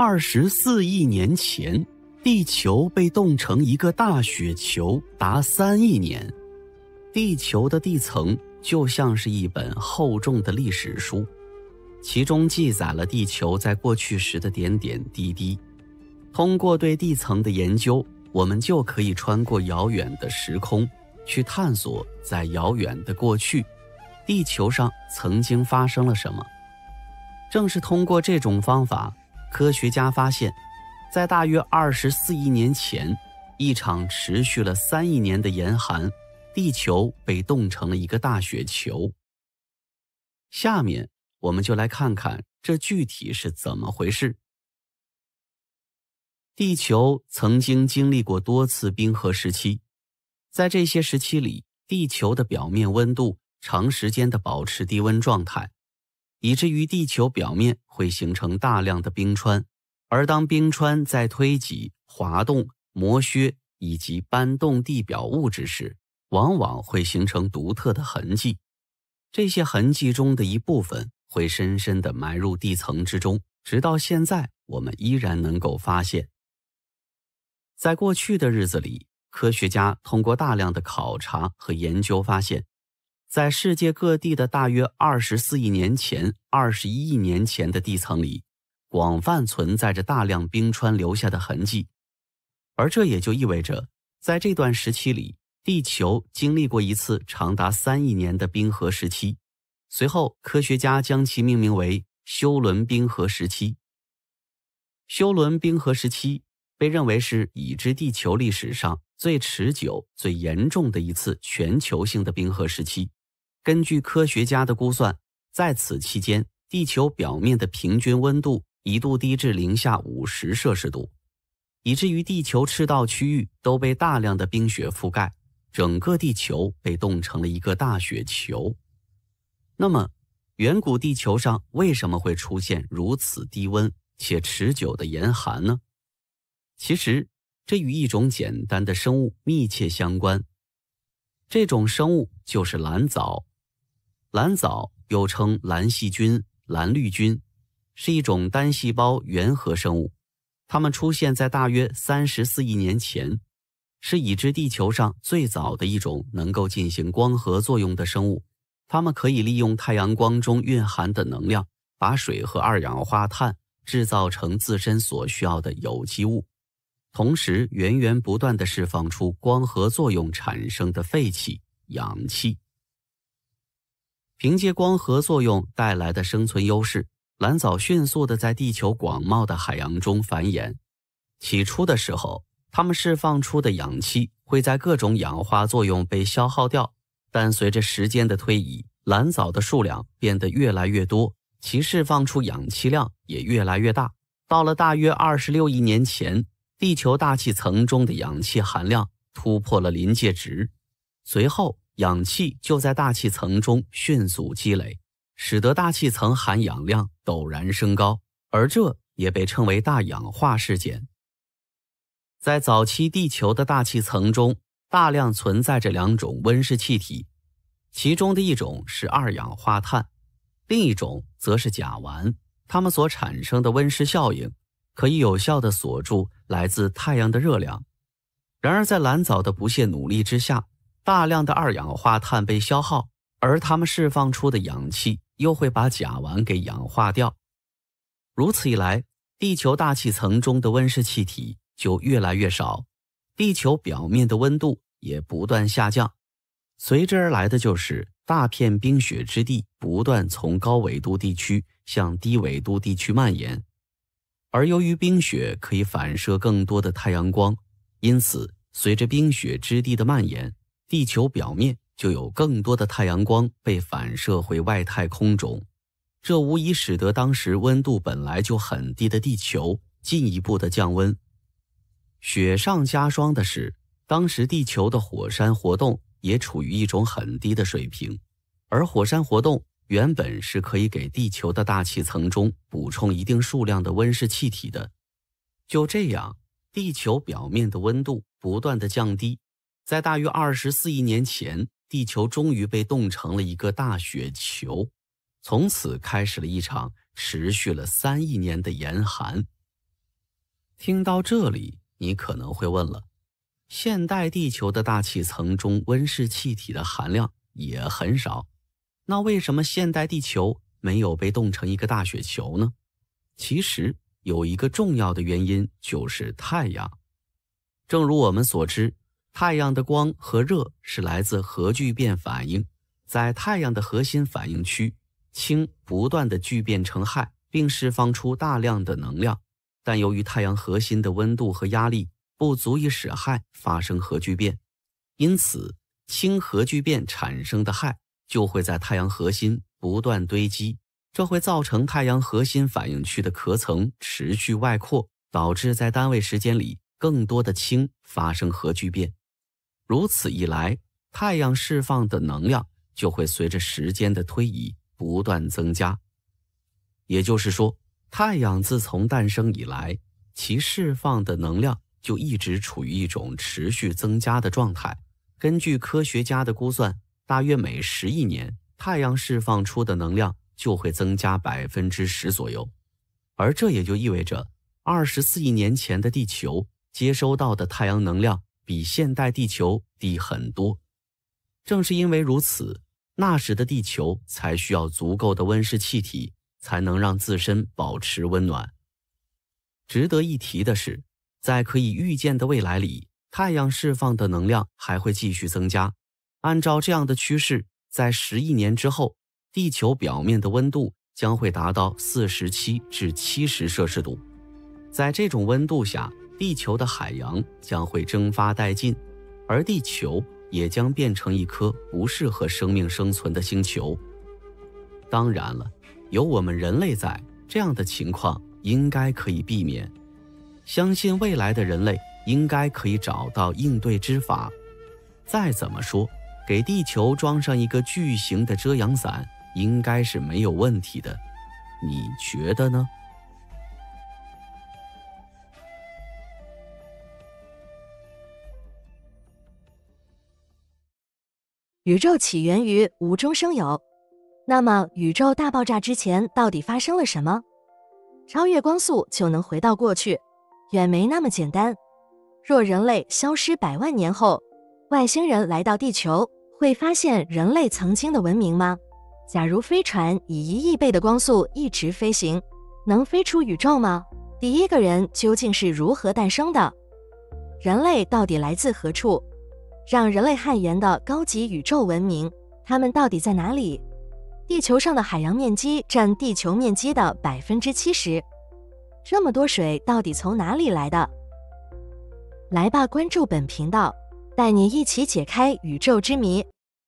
二十四亿年前，地球被冻成一个大雪球，达三亿年。地球的地层就像是一本厚重的历史书，其中记载了地球在过去时的点点滴滴。通过对地层的研究，我们就可以穿过遥远的时空，去探索在遥远的过去，地球上曾经发生了什么。正是通过这种方法。科学家发现，在大约二十四亿年前，一场持续了三亿年的严寒，地球被冻成了一个大雪球。下面，我们就来看看这具体是怎么回事。地球曾经经历过多次冰河时期，在这些时期里，地球的表面温度长时间的保持低温状态。以至于地球表面会形成大量的冰川，而当冰川在推挤、滑动、磨削以及搬动地表物质时，往往会形成独特的痕迹。这些痕迹中的一部分会深深地埋入地层之中，直到现在，我们依然能够发现。在过去的日子里，科学家通过大量的考察和研究发现。在世界各地的大约二十四亿年前、二十一亿年前的地层里，广泛存在着大量冰川留下的痕迹，而这也就意味着，在这段时期里，地球经历过一次长达三亿年的冰河时期。随后，科学家将其命名为休伦冰河时期。休伦冰河时期被认为是已知地球历史上最持久、最严重的一次全球性的冰河时期。根据科学家的估算，在此期间，地球表面的平均温度一度低至零下五十摄氏度，以至于地球赤道区域都被大量的冰雪覆盖，整个地球被冻成了一个大雪球。那么，远古地球上为什么会出现如此低温且持久的严寒呢？其实，这与一种简单的生物密切相关，这种生物就是蓝藻。蓝藻又称蓝细菌、蓝绿菌，是一种单细胞原核生物。它们出现在大约三十四亿年前，是已知地球上最早的一种能够进行光合作用的生物。它们可以利用太阳光中蕴含的能量，把水和二氧化碳制造成自身所需要的有机物，同时源源不断地释放出光合作用产生的废气氧气。凭借光合作用带来的生存优势，蓝藻迅速地在地球广袤的海洋中繁衍。起初的时候，它们释放出的氧气会在各种氧化作用被消耗掉，但随着时间的推移，蓝藻的数量变得越来越多，其释放出氧气量也越来越大。到了大约二十六亿年前，地球大气层中的氧气含量突破了临界值，随后。氧气就在大气层中迅速积累，使得大气层含氧量陡然升高，而这也被称为大氧化事件。在早期地球的大气层中，大量存在着两种温室气体，其中的一种是二氧化碳，另一种则是甲烷。它们所产生的温室效应，可以有效的锁住来自太阳的热量。然而，在蓝藻的不懈努力之下。大量的二氧化碳被消耗，而它们释放出的氧气又会把甲烷给氧化掉。如此一来，地球大气层中的温室气体就越来越少，地球表面的温度也不断下降。随之而来的就是大片冰雪之地不断从高纬度地区向低纬度地区蔓延。而由于冰雪可以反射更多的太阳光，因此随着冰雪之地的蔓延，地球表面就有更多的太阳光被反射回外太空中，这无疑使得当时温度本来就很低的地球进一步的降温。雪上加霜的是，当时地球的火山活动也处于一种很低的水平，而火山活动原本是可以给地球的大气层中补充一定数量的温室气体的。就这样，地球表面的温度不断的降低。在大约二十四亿年前，地球终于被冻成了一个大雪球，从此开始了一场持续了三亿年的严寒。听到这里，你可能会问了：现代地球的大气层中温室气体的含量也很少，那为什么现代地球没有被冻成一个大雪球呢？其实有一个重要的原因就是太阳。正如我们所知。太阳的光和热是来自核聚变反应，在太阳的核心反应区，氢不断的聚变成氦，并释放出大量的能量。但由于太阳核心的温度和压力不足以使氦发生核聚变，因此氢核聚变产生的氦就会在太阳核心不断堆积，这会造成太阳核心反应区的壳层持续外扩，导致在单位时间里更多的氢发生核聚变。如此一来，太阳释放的能量就会随着时间的推移不断增加。也就是说，太阳自从诞生以来，其释放的能量就一直处于一种持续增加的状态。根据科学家的估算，大约每十亿年，太阳释放出的能量就会增加百分之十左右。而这也就意味着，二十四亿年前的地球接收到的太阳能量。比现代地球低很多。正是因为如此，那时的地球才需要足够的温室气体，才能让自身保持温暖。值得一提的是，在可以预见的未来里，太阳释放的能量还会继续增加。按照这样的趋势，在十亿年之后，地球表面的温度将会达到四十七至七十摄氏度。在这种温度下，地球的海洋将会蒸发殆尽，而地球也将变成一颗不适合生命生存的星球。当然了，有我们人类在，这样的情况应该可以避免。相信未来的人类应该可以找到应对之法。再怎么说，给地球装上一个巨型的遮阳伞，应该是没有问题的。你觉得呢？宇宙起源于无中生有，那么宇宙大爆炸之前到底发生了什么？超越光速就能回到过去，远没那么简单。若人类消失百万年后，外星人来到地球，会发现人类曾经的文明吗？假如飞船以一亿倍的光速一直飞行，能飞出宇宙吗？第一个人究竟是如何诞生的？人类到底来自何处？让人类汗颜的高级宇宙文明，他们到底在哪里？地球上的海洋面积占地球面积的百分之七十，这么多水到底从哪里来的？来吧，关注本频道，带你一起解开宇宙之谜。